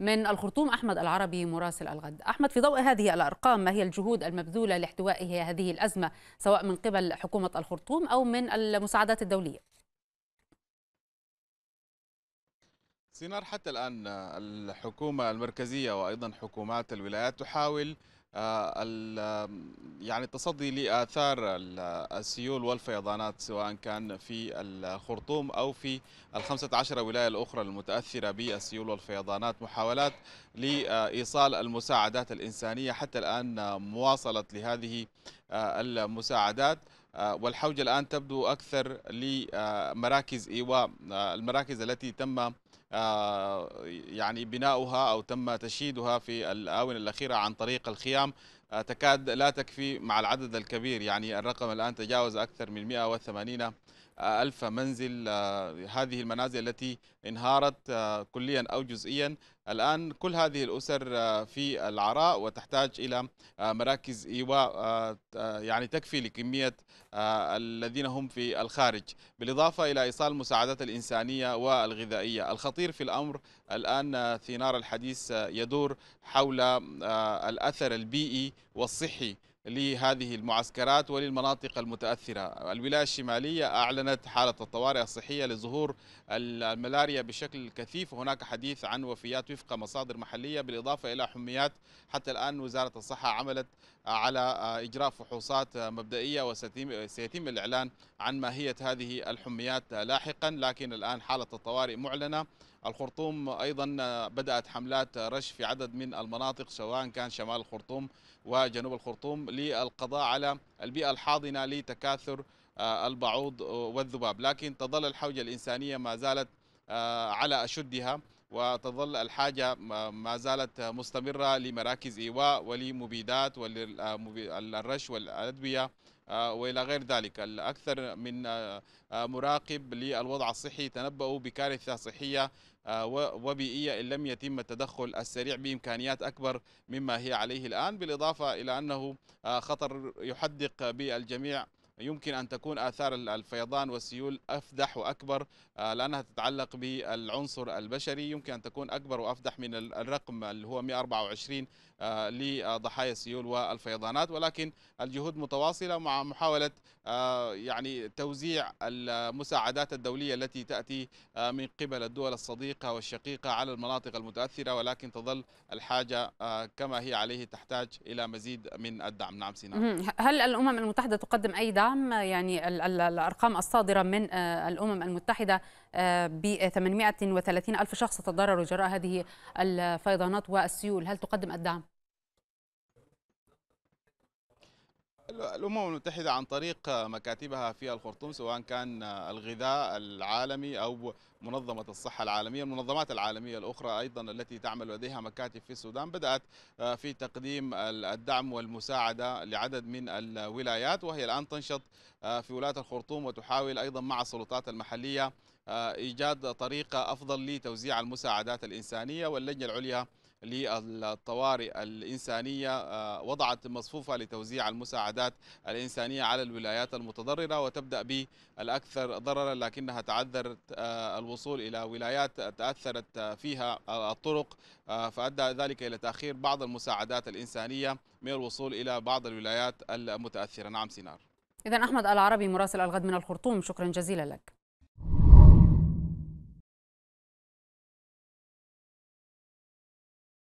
من الخرطوم أحمد العربي مراسل الغد أحمد في ضوء هذه الأرقام ما هي الجهود المبذولة لاحتواء هذه الأزمة سواء من قبل حكومة الخرطوم أو من المساعدات الدولية سينار حتى الآن الحكومة المركزية وأيضا حكومات الولايات تحاول آه، يعني التصدي لآثار السيول والفيضانات سواء كان في الخرطوم أو في الخمسة عشر ولاية الأخرى المتأثرة بالسيول والفيضانات محاولات لإيصال المساعدات الإنسانية حتى الآن مواصلة لهذه آه، المساعدات آه، والحوجة الآن تبدو أكثر لمراكز إيواء المراكز التي تم آه، يعني بناؤها أو تم تشييدها في الآونة الأخيرة عن طريق الخيام آه، تكاد لا تكفي مع العدد الكبير يعني الرقم الآن تجاوز أكثر من 180 ألف منزل آه، هذه المنازل التي انهارت آه، كليا أو جزئيا الآن كل هذه الأسر آه، في العراء وتحتاج إلى مراكز إيواء يعني تكفي لكمية الذين هم في الخارج بالإضافة إلى إيصال المساعدات الإنسانية والغذائية الخطير في الأمر الآن ثنار الحديث يدور حول الأثر البيئي والصحي لهذه المعسكرات وللمناطق المتأثرة الولاية الشمالية أعلنت حالة الطوارئ الصحية لظهور الملاريا بشكل كثيف وهناك حديث عن وفيات وفق مصادر محلية بالإضافة إلى حميات حتى الآن وزارة الصحة عملت على إجراء فحوصات مبدئية وسيتم الإعلان عن ماهية هذه الحميات لاحقا لكن الآن حالة الطوارئ معلنة الخرطوم أيضا بدأت حملات رش في عدد من المناطق سواء كان شمال الخرطوم وجنوب الخرطوم للقضاء على البيئة الحاضنة لتكاثر آه، البعوض والذباب لكن تظل الحوجة الإنسانية ما زالت آه، على أشدها وتظل الحاجة ما زالت مستمرة لمراكز إيواء ولمبيدات وللرش والأدوية آه، والى غير ذلك الاكثر من آه، آه، مراقب للوضع الصحي تنبؤوا بكارثه صحيه وبيئية إن لم يتم التدخل السريع بإمكانيات أكبر مما هي عليه الآن بالإضافة إلى أنه خطر يحدق بالجميع يمكن أن تكون آثار الفيضان والسيول أفدح وأكبر آه، لأنها تتعلق بالعنصر البشري يمكن أن تكون أكبر وأفدح من الرقم اللي هو 124 آه، لضحايا السيول والفيضانات ولكن الجهود متواصلة مع محاولة آه، يعني توزيع المساعدات الدولية التي تأتي من قبل الدول الصديقة والشقيقة على المناطق المتأثرة ولكن تظل الحاجة كما هي عليه تحتاج إلى مزيد من الدعم نعم سيناء هل الأمم المتحدة تقدم أي دعم الأرقام يعني الأرقام الصادرة من آه، الأمم المتحدة آه، ب 830 ألف شخص تضرروا جراء هذه الفيضانات والسيول هل تقدم الدعم؟ الأمم المتحدة عن طريق مكاتبها في الخرطوم سواء كان الغذاء العالمي أو منظمة الصحة العالمية المنظمات العالمية الأخرى أيضا التي تعمل لديها مكاتب في السودان بدأت آه، في تقديم الدعم والمساعدة لعدد من الولايات وهي الآن تنشط آه، في ولاية الخرطوم وتحاول أيضا مع السلطات المحلية آه، إيجاد طريقة أفضل لتوزيع المساعدات الإنسانية واللجنة العليا للطوارئ الإنسانية آه، وضعت مصفوفة لتوزيع المساعدات الإنسانية على الولايات المتضررة وتبدأ بالأكثر ضررا لكنها تعذرت آه، الوصول إلى ولايات تأثرت آه، فيها الطرق فأدى ذلك إلى تأخير بعض المساعدات الإنسانية من الوصول إلى بعض الولايات المتأثرة نعم سينار إذا أحمد العربي مراسل الغد من الخرطوم شكرا جزيلا لك